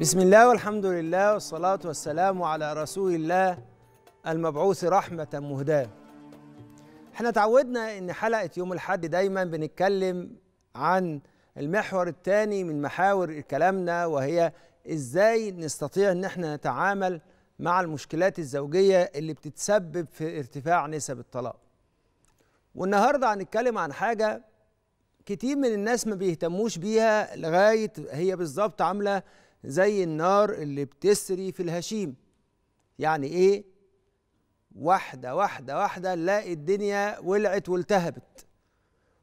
بسم الله والحمد لله والصلاة والسلام على رسول الله المبعوث رحمة مهداة احنا تعودنا ان حلقة يوم الحد دايما بنتكلم عن المحور الثاني من محاور كلامنا وهي ازاي نستطيع ان احنا نتعامل مع المشكلات الزوجية اللي بتتسبب في ارتفاع نسب الطلاق والنهاردة هنتكلم عن حاجة كتير من الناس ما بيهتموش بيها لغاية هي بالظبط عاملة زي النار اللي بتسري في الهشيم يعني ايه واحده واحده واحده نلاقي الدنيا ولعت والتهبت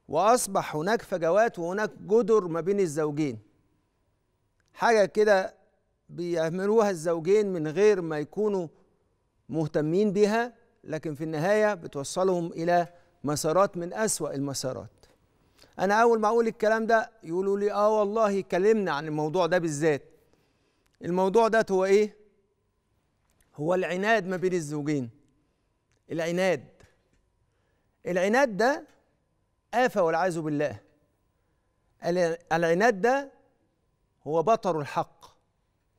واصبح هناك فجوات وهناك جدر ما بين الزوجين حاجه كده بيعملوها الزوجين من غير ما يكونوا مهتمين بيها لكن في النهايه بتوصلهم الى مسارات من اسوا المسارات انا اول ما اقول الكلام ده يقولوا لي اه والله كلمنا عن الموضوع ده بالذات الموضوع ده هو ايه هو العناد ما بين الزوجين العناد العناد ده آفة والعياذ بالله العناد ده هو بطر الحق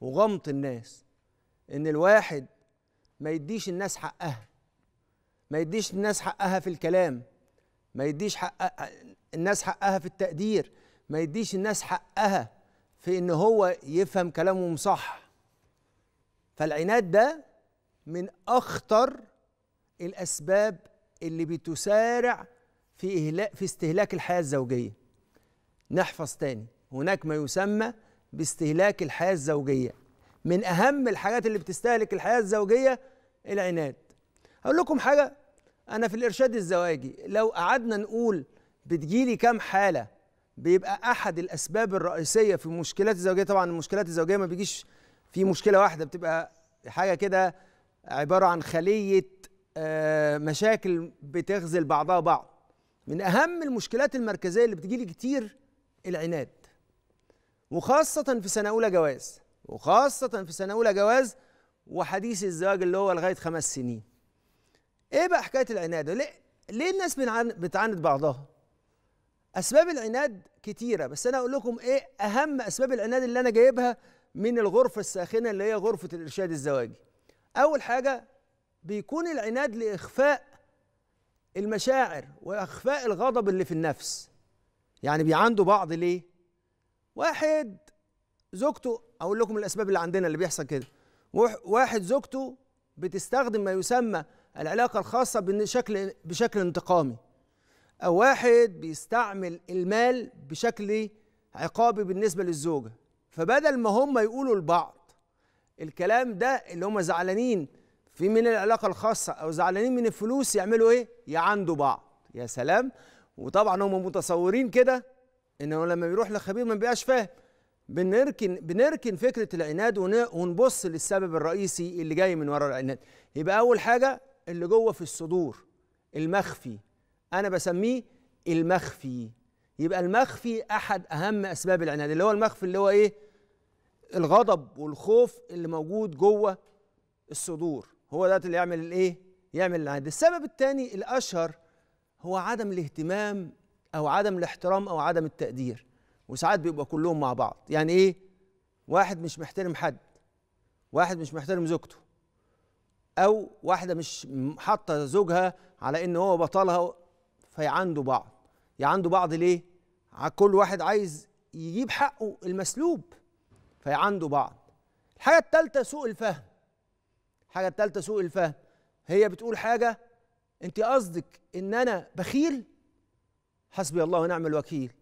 وغمط الناس إن الواحد ما يديش الناس حقها ما يديش الناس حقها في الكلام ما يديش حق الناس حقها في التقدير ما يديش الناس حقها في ان هو يفهم كلامهم صح فالعناد ده من اخطر الاسباب اللي بتسارع في إهلاك في استهلاك الحياه الزوجيه نحفظ تاني هناك ما يسمى باستهلاك الحياه الزوجيه من اهم الحاجات اللي بتستهلك الحياه الزوجيه العناد اقول لكم حاجه انا في الارشاد الزواجي لو قعدنا نقول بتجيلي كام حاله بيبقى احد الاسباب الرئيسيه في المشكلات الزوجيه طبعا المشكلات الزوجيه ما بيجيش في مشكله واحده بتبقى حاجه كده عباره عن خليه آه، مشاكل بتغزل بعضها بعض من اهم المشكلات المركزيه اللي بتجيلي كتير العناد وخاصه في سنه اولى جواز وخاصه في سنه اولى جواز وحديث الزواج اللي هو لغايه خمس سنين ايه بقى حكايه العناد ليه ليه الناس بتعاند بعضها اسباب العناد كتيره بس انا اقول لكم ايه اهم اسباب العناد اللي انا جايبها من الغرفه الساخنه اللي هي غرفه الارشاد الزواجي اول حاجه بيكون العناد لاخفاء المشاعر واخفاء الغضب اللي في النفس يعني عنده بعض ليه واحد زوجته اقول لكم الاسباب اللي عندنا اللي بيحصل كده واحد زوجته بتستخدم ما يسمى العلاقه الخاصه بشكل بشكل انتقامي أو واحد بيستعمل المال بشكل عقابي بالنسبه للزوجه فبدل ما هم يقولوا لبعض الكلام ده اللي هم زعلانين في من العلاقه الخاصه او زعلانين من الفلوس يعملوا ايه يعندوا بعض يا سلام وطبعا هم متصورين كده انه لما بيروح لخبير ما بيبقاش فاهم بنركن بنركن فكره العناد ونبص للسبب الرئيسي اللي جاي من ورا العناد يبقى اول حاجه اللي جوه في الصدور المخفي انا بسميه المخفي يبقى المخفي احد اهم اسباب العناد اللي هو المخفي اللي هو ايه الغضب والخوف اللي موجود جوه الصدور هو ده اللي يعمل الايه يعمل العناد السبب الثاني الاشهر هو عدم الاهتمام او عدم الاحترام او عدم التقدير وساعات بيبقى كلهم مع بعض يعني ايه واحد مش محترم حد واحد مش محترم زوجته او واحده مش حاطه زوجها على ان هو بطلها فيعاندوا بعض يعاندوا بعض ليه؟ كل واحد عايز يجيب حقه المسلوب فيعاندوا بعض الحاجة التالتة سوء الفهم الحاجة التالتة سوء الفهم هي بتقول حاجة انت قصدك ان انا بخيل حسبي الله ونعم الوكيل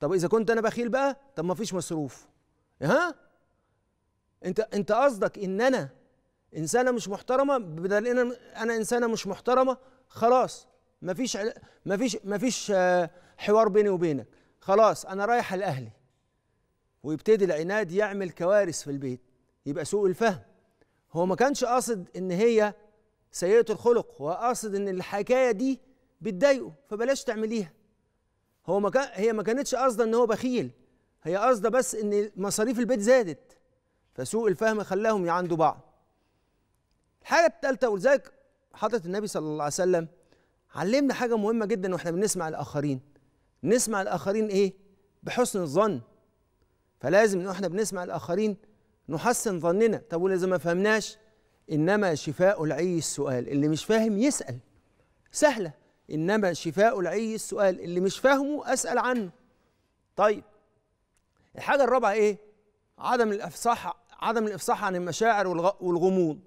طب اذا كنت انا بخيل بقى طب ما فيش مصروف ها انت انت قصدك ان انا انسانه مش محترمه بدل ان انا انسانه مش محترمه خلاص مفيش مفيش مفيش آه، حوار بيني وبينك خلاص انا رايح الاهلي ويبتدي العناد يعمل كوارث في البيت يبقى سوء الفهم هو ما كانش قاصد ان هي سيئه الخلق هو قاصد ان الحكايه دي بتضايقه فبلاش تعمليها هو ما كان هي ما كانتش قاصده ان هو بخيل هي قاصده بس ان مصاريف البيت زادت فسوء الفهم خلاهم يعندوا بعض الحاجه الثالثه ولذلك حضره النبي صلى الله عليه وسلم علمنا حاجه مهمه جدا واحنا بنسمع الاخرين نسمع الاخرين ايه بحسن الظن فلازم ان احنا بنسمع الاخرين نحسن ظننا طب ولازم ما فهمناش انما شفاء العي السؤال اللي مش فاهم يسال سهله انما شفاء العي السؤال اللي مش فاهمه اسال عنه طيب الحاجه الرابعه ايه عدم الافصاح عدم الافصاح عن المشاعر والغموض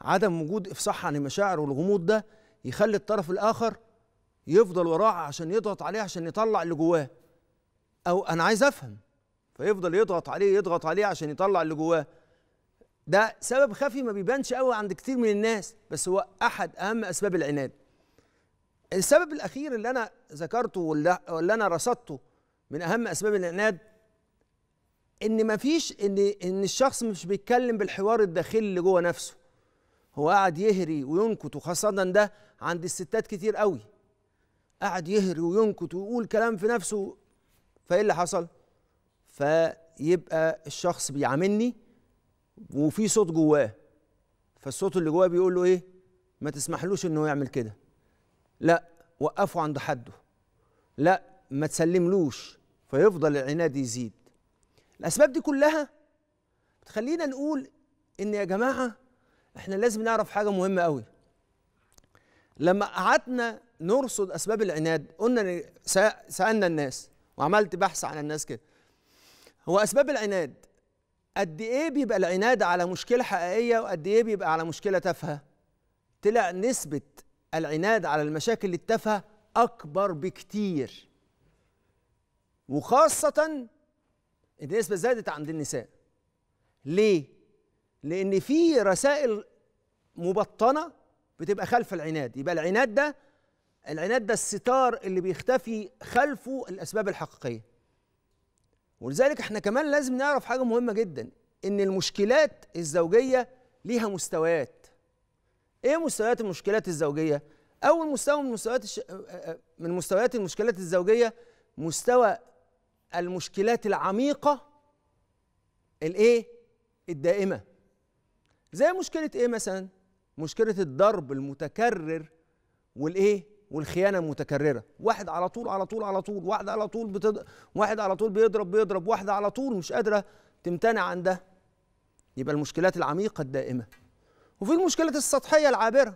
عدم وجود افصاح عن المشاعر والغموض ده يخلي الطرف الاخر يفضل وراه عشان يضغط عليه عشان يطلع اللي جواه او انا عايز افهم فيفضل يضغط عليه يضغط عليه عشان يطلع اللي جواه ده سبب خفي ما بيبانش قوي عند كتير من الناس بس هو احد اهم اسباب العناد السبب الاخير اللي انا ذكرته واللي انا رصدته من اهم اسباب العناد ان مفيش ان ان الشخص مش بيتكلم بالحوار الداخلي اللي جوه نفسه هو قعد يهري وينكت وخاصة ده عند الستات كتير قوي قعد يهري وينكت ويقول كلام في نفسه فايه اللي حصل؟ فيبقى الشخص بيعاملني وفي صوت جواه فالصوت اللي جواه بيقول له ايه؟ ما تسمحلوش انه يعمل كده لا وقفه عند حده لا ما تسلملوش فيفضل العناد يزيد الاسباب دي كلها بتخلينا نقول ان يا جماعه احنا لازم نعرف حاجه مهمه قوي لما قعدنا نرصد اسباب العناد قلنا سالنا الناس وعملت بحث عن الناس كده هو اسباب العناد قد ايه بيبقى العناد على مشكله حقيقيه وقد ايه بيبقى على مشكله تافهه طلع نسبه العناد على المشاكل التافهه اكبر بكتير وخاصه النسبه زادت عند النساء ليه لان في رسائل مبطنه بتبقى خلف العناد يبقى العناد ده العناد ده الستار اللي بيختفي خلفه الاسباب الحقيقيه ولذلك احنا كمان لازم نعرف حاجه مهمه جدا ان المشكلات الزوجيه ليها مستويات ايه مستويات المشكلات الزوجيه اول مستوى من مستويات الش... من مستويات المشكلات الزوجيه مستوى المشكلات العميقه الايه الدائمه زي مشكله ايه مثلا مشكله الضرب المتكرر والايه والخيانه المتكرره واحد على طول على طول على طول واحد على طول بتض... واحد على طول بيضرب بيضرب واحده على طول مش قادره تمتنع عن ده يبقى المشكلات العميقه الدائمه وفي المشكلة السطحيه العابره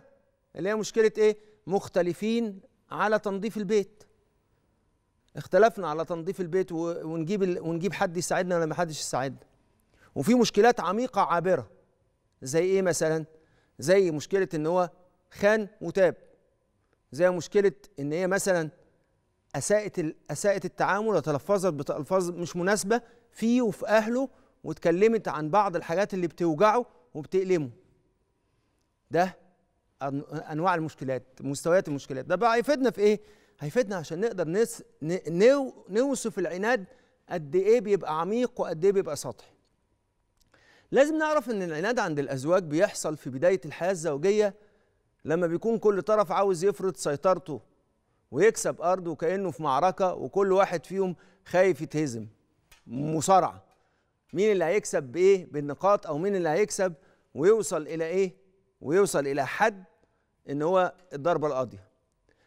اللي هي مشكله ايه مختلفين على تنظيف البيت اختلفنا على تنظيف البيت ونجيب ال... ونجيب حد يساعدنا ولا ما حدش يساعدنا وفي مشكلات عميقه عابره زي ايه مثلا زي مشكله ان هو خان وتاب زي مشكله ان هي مثلا اساءت اساءت التعامل وتلفظت بتلفظ مش مناسبه فيه وفي اهله واتكلمت عن بعض الحاجات اللي بتوجعه وبتألمه ده انواع المشكلات مستويات المشكلات ده بقى هيفيدنا في ايه هيفيدنا عشان نقدر نس... نو... نوصف العناد قد ايه بيبقى عميق وقد ايه بيبقى سطحي لازم نعرف ان العناد عند الازواج بيحصل في بدايه الحياه الزوجيه لما بيكون كل طرف عاوز يفرض سيطرته ويكسب ارضه كانه في معركه وكل واحد فيهم خايف يتهزم مصارعه مين اللي هيكسب بايه بالنقاط او مين اللي هيكسب ويوصل الى ايه ويوصل الى حد ان هو الضربه القاضيه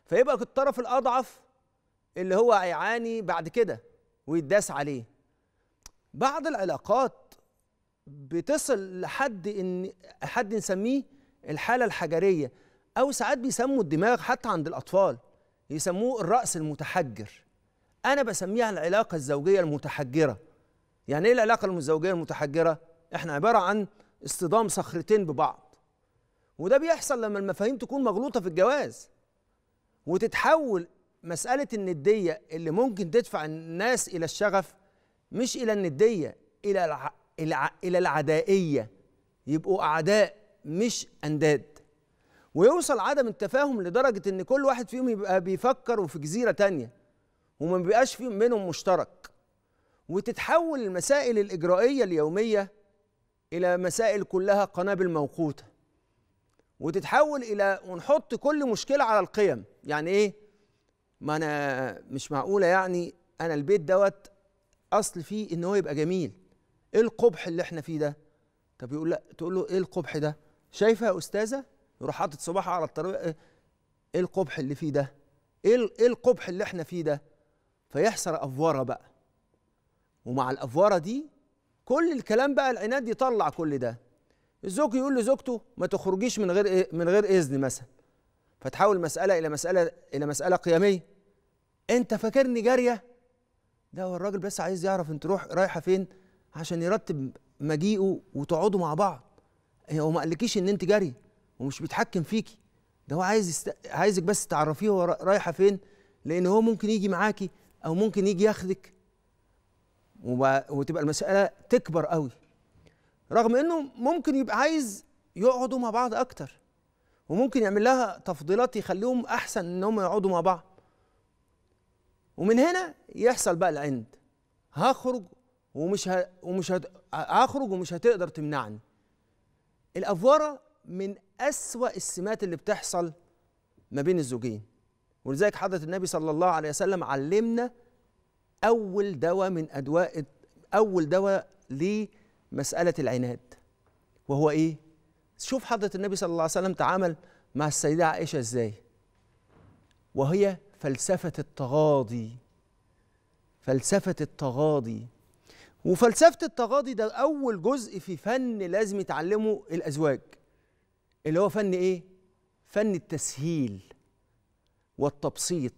فيبقى الطرف الاضعف اللي هو هيعاني بعد كده ويتداس عليه بعض العلاقات بتصل لحد ان حد نسميه الحاله الحجريه او ساعات بيسموا الدماغ حتى عند الاطفال يسموه الراس المتحجر انا بسميها العلاقه الزوجيه المتحجره يعني ايه العلاقه الزوجيه المتحجره احنا عباره عن اصطدام صخرتين ببعض وده بيحصل لما المفاهيم تكون مغلوطه في الجواز وتتحول مساله النديه اللي ممكن تدفع الناس الى الشغف مش الى النديه الى الى العدائيه يبقوا اعداء مش انداد ويوصل عدم التفاهم لدرجه ان كل واحد فيهم يبقى بيفكر وفي جزيره تانية وما بيبقاش في منهم مشترك وتتحول المسائل الاجرائيه اليوميه الى مسائل كلها قنابل موقوته وتتحول الى ونحط كل مشكله على القيم يعني ايه ما انا مش معقوله يعني انا البيت دوت اصل فيه ان هو يبقى جميل ايه القبح اللي احنا فيه ده طب يقول لا تقول له ايه القبح ده شايفه يا استاذه يروح حاطط صباحه على الطريق إيه،, ايه القبح اللي فيه ده ايه ايه القبح اللي احنا فيه ده فيحصل افوره بقى ومع الافوره دي كل الكلام بقى العناد يطلع كل ده الزوج يقول لزوجته ما تخرجيش من غير إيه من غير اذن مثلا فتحول المساله الى مساله الى مساله قيميه انت فاكرني جاريه ده هو الراجل بس عايز يعرف انت روح رايحه فين عشان يرتب مجيئه وتقعدوا مع بعض هو ما قالكيش ان انت جري ومش بيتحكم فيكي ده هو عايز يست... عايزك بس تعرفيه هو رايحه فين لان هو ممكن يجي معاكي او ممكن يجي ياخدك وب... وتبقى المساله تكبر قوي رغم انه ممكن يبقى عايز يقعدوا مع بعض اكتر وممكن يعمل لها تفضيلات يخليهم احسن ان هم يقعدوا مع بعض ومن هنا يحصل بقى العند هخرج ومش ه... ومش هت... هخرج ومش هتقدر تمنعني الافوره من اسوا السمات اللي بتحصل ما بين الزوجين ولذلك حضره النبي صلى الله عليه وسلم علمنا اول دواء من ادواء اول دواء لمساله العناد وهو ايه شوف حضره النبي صلى الله عليه وسلم تعامل مع السيده عائشه ازاي وهي فلسفه التغاضي فلسفه التغاضي وفلسفه التغاضي ده اول جزء في فن لازم يتعلمه الازواج اللي هو فن ايه فن التسهيل والتبسيط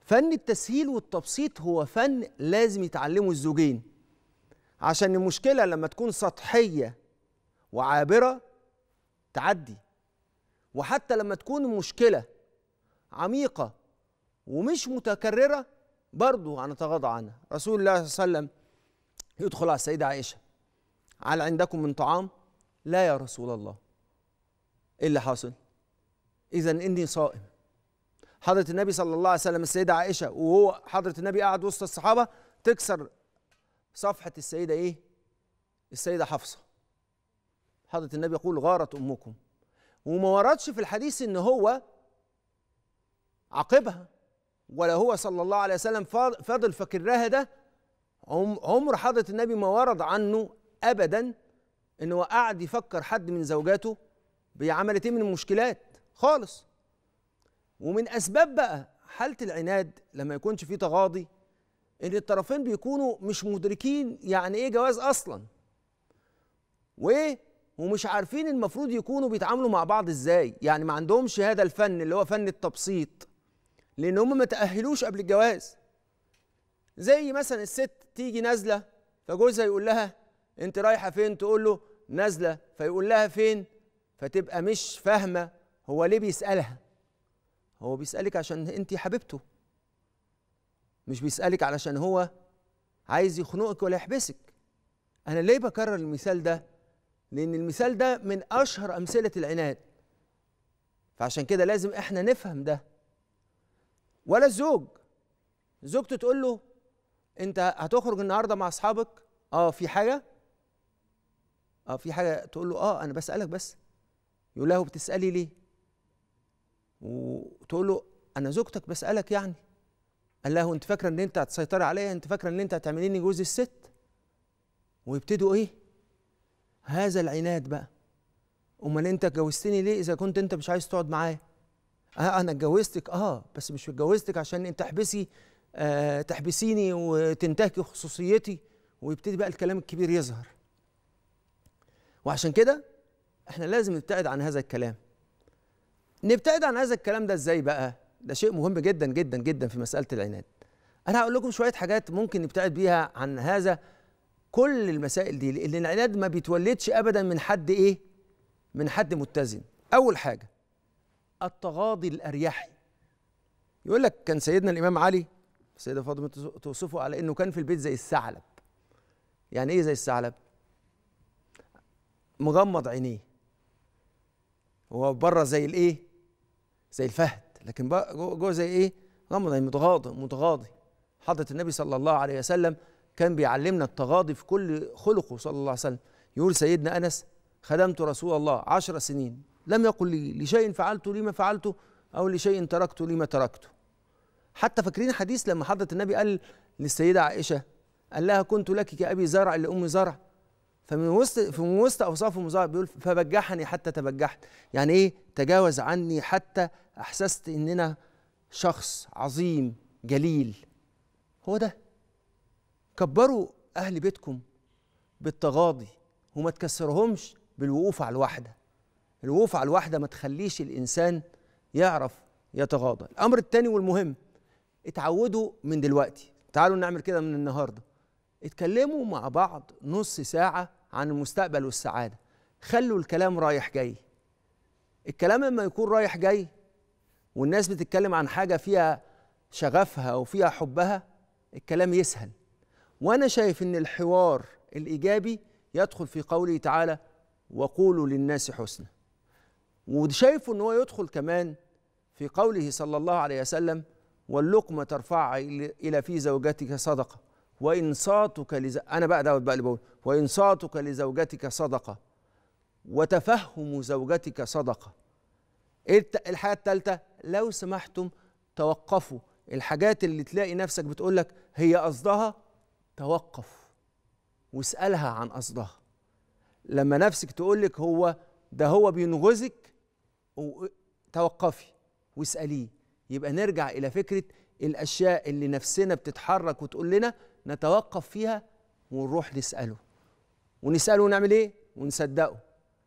فن التسهيل والتبسيط هو فن لازم يتعلمه الزوجين عشان المشكله لما تكون سطحيه وعابره تعدي وحتى لما تكون المشكله عميقه ومش متكرره برضه هنتغاضى عنها رسول الله صلى الله عليه وسلم يدخل على السيدة عائشة هل عندكم من طعام؟ لا يا رسول الله ايه اللي حاصل؟ إذا إني صائم حضرة النبي صلى الله عليه وسلم السيدة عائشة وهو حضرة النبي قاعد وسط الصحابة تكسر صفحة السيدة إيه؟ السيدة حفصة حضرة النبي يقول غارت أمكم وما وردش في الحديث إن هو عاقبها ولا هو صلى الله عليه وسلم فاضل فاكرها ده عمر حضرة النبي ما ورد عنه أبدا إن هو قعد يفكر حد من زوجاته بعملتين من المشكلات خالص ومن أسباب بقى حالة العناد لما يكونش فيه تغاضي إن الطرفين بيكونوا مش مدركين يعني إيه جواز أصلا وإيه ومش عارفين المفروض يكونوا بيتعاملوا مع بعض إزاي يعني ما عندهمش هذا الفن اللي هو فن التبسيط لأن هم ما تأهلوش قبل الجواز زي مثلا الست تيجي نازله فجوزها يقول لها انت رايحه فين تقول له نازله فيقول لها فين فتبقى مش فاهمه هو ليه بيسالها هو بيسالك عشان انت حبيبته مش بيسالك علشان هو عايز يخنقك ولا يحبسك انا ليه بكرر المثال ده لان المثال ده من اشهر امثله العناد فعشان كده لازم احنا نفهم ده ولا الزوج زوجته تقول له انت هتخرج النهارده مع اصحابك اه في حاجه اه في حاجه تقول له اه انا بسالك بس يقول له اه، بتسالي ليه وتقول له انا زوجتك بسالك يعني قال له انت فاكره ان انت هتسيطري عليا انت فاكره ان انت هتعمليني جوز الست ويبتدوا ايه هذا العناد بقى امال انت اتجوزتني ليه اذا كنت انت مش عايز تقعد معايا اه انا اتجوزتك اه بس مش اتجوزتك عشان انت تحبسي آه، تحبسيني وتنتهكي خصوصيتي ويبتدي بقى الكلام الكبير يظهر وعشان كده احنا لازم نبتعد عن هذا الكلام نبتعد عن هذا الكلام ده ازاي بقى ده شيء مهم جدا جدا جدا في مساله العناد انا هقول لكم شويه حاجات ممكن نبتعد بيها عن هذا كل المسائل دي لان العناد ما بيتولدش ابدا من حد ايه من حد متزن اول حاجه التغاضي الاريحي يقول لك كان سيدنا الامام علي السيده فاطمه توصفه على انه كان في البيت زي الثعلب يعني ايه زي الثعلب مغمض عينيه هو بره زي الايه زي الفهد لكن جوه زي ايه غمض عينيه متغاضي متغاضي حضره النبي صلى الله عليه وسلم كان بيعلمنا التغاضي في كل خلقه صلى الله عليه وسلم يقول سيدنا انس خدمت رسول الله عشر سنين لم يقل لي لشيء فعلته لما فعلته او لشيء تركته لما تركته حتى فاكرين حديث لما حضرة النبي قال للسيدة عائشة قال لها كنت لك كأبي زرع لأم زرع فمن وسط فمن وسط أوصافهم زرع بيقول فبجحني حتى تبجحت يعني إيه تجاوز عني حتى أحسست إن أنا شخص عظيم جليل هو ده كبروا أهل بيتكم بالتغاضي وما تكسرهمش بالوقوف على الواحدة الوقوف على الواحدة ما تخليش الإنسان يعرف يتغاضى الأمر الثاني والمهم اتعودوا من دلوقتي تعالوا نعمل كده من النهارده اتكلموا مع بعض نص ساعة عن المستقبل والسعادة خلوا الكلام رايح جاي الكلام لما يكون رايح جاي والناس بتتكلم عن حاجة فيها شغفها وفيها حبها الكلام يسهل وأنا شايف إن الحوار الإيجابي يدخل في قوله تعالى وقولوا للناس حسنا وشايفه إن هو يدخل كمان في قوله صلى الله عليه وسلم واللقمة ترفعها إلى في زوجتك صدقة وإنصاتك لز... أنا بقى دوت بقى اللي بقول وإنصاتك لزوجتك صدقة وتفهم زوجتك صدقة إيه الحاجة الثالثة لو سمحتم توقفوا الحاجات اللي تلاقي نفسك بتقول لك هي قصدها توقف واسألها عن قصدها لما نفسك تقول لك هو ده هو بينغزك توقفي واسأليه يبقى نرجع الى فكره الاشياء اللي نفسنا بتتحرك وتقول لنا نتوقف فيها ونروح نساله ونساله ونعمل ايه ونصدقه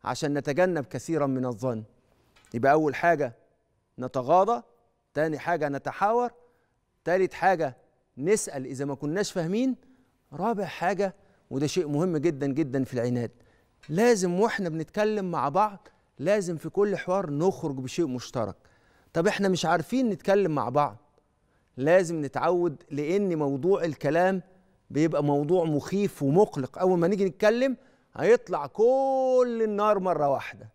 عشان نتجنب كثيرا من الظن يبقى اول حاجه نتغاضى تاني حاجه نتحاور تالت حاجه نسال اذا ما كناش فاهمين رابع حاجه وده شيء مهم جدا جدا في العناد لازم واحنا بنتكلم مع بعض لازم في كل حوار نخرج بشيء مشترك طب احنا مش عارفين نتكلم مع بعض لازم نتعود لان موضوع الكلام بيبقى موضوع مخيف ومقلق اول ما نيجي نتكلم هيطلع كل النار مره واحده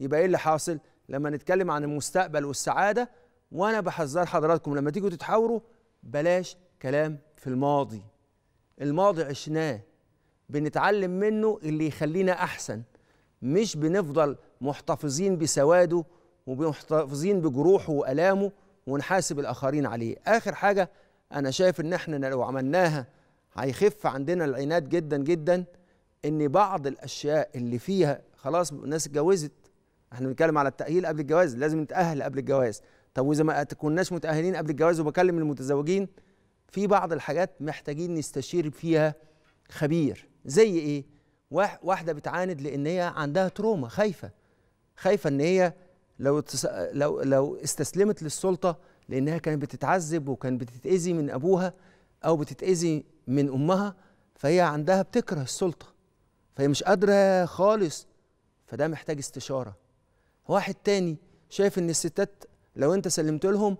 يبقى ايه اللي حاصل لما نتكلم عن المستقبل والسعاده وانا بحذر حضراتكم لما تيجوا تتحاوروا بلاش كلام في الماضي الماضي عشناه بنتعلم منه اللي يخلينا احسن مش بنفضل محتفظين بسواده ومحتفظين بجروحه وألامه ونحاسب الآخرين عليه آخر حاجة أنا شايف إن إحنا لو عملناها هيخف عندنا العناد جدا جدا إن بعض الأشياء اللي فيها خلاص الناس اتجوزت إحنا بنتكلم على التأهيل قبل الجواز لازم نتأهل قبل الجواز طب وإذا ما كناش متأهلين قبل الجواز وبكلم المتزوجين في بعض الحاجات محتاجين نستشير فيها خبير زي إيه؟ واحدة بتعاند لأن هي عندها تروما خايفة خايفة إن هي لو لو لو استسلمت للسلطه لانها كانت بتتعذب وكانت بتتاذي من ابوها او بتتاذي من امها فهي عندها بتكره السلطه فهي مش قادره خالص فده محتاج استشاره واحد تاني شايف ان الستات لو انت سلمت لهم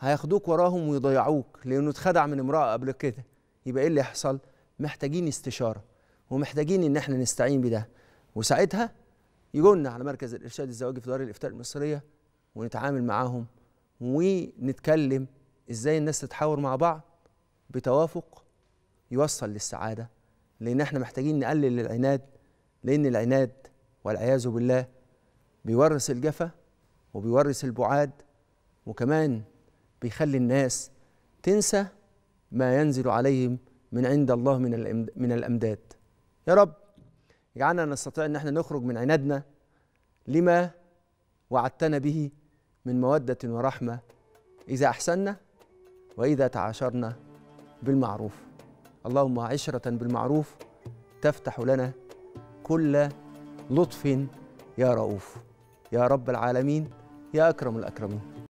هياخدوك وراهم ويضيعوك لانه اتخدع من امراه قبل كده يبقى ايه اللي يحصل محتاجين استشاره ومحتاجين ان احنا نستعين بده وساعتها يجونا على مركز الارشاد الزواجي في دار الافتاء المصريه ونتعامل معاهم ونتكلم ازاي الناس تتحاور مع بعض بتوافق يوصل للسعاده لان احنا محتاجين نقلل العناد لان العناد والعياذ بالله بيورث الجفا وبيورث البعاد وكمان بيخلي الناس تنسى ما ينزل عليهم من عند الله من من الامداد يا رب اجعلنا نستطيع ان احنا نخرج من عنادنا لما وعدتنا به من موده ورحمه اذا احسنا واذا تعاشرنا بالمعروف اللهم عشره بالمعروف تفتح لنا كل لطف يا رؤوف يا رب العالمين يا اكرم الاكرمين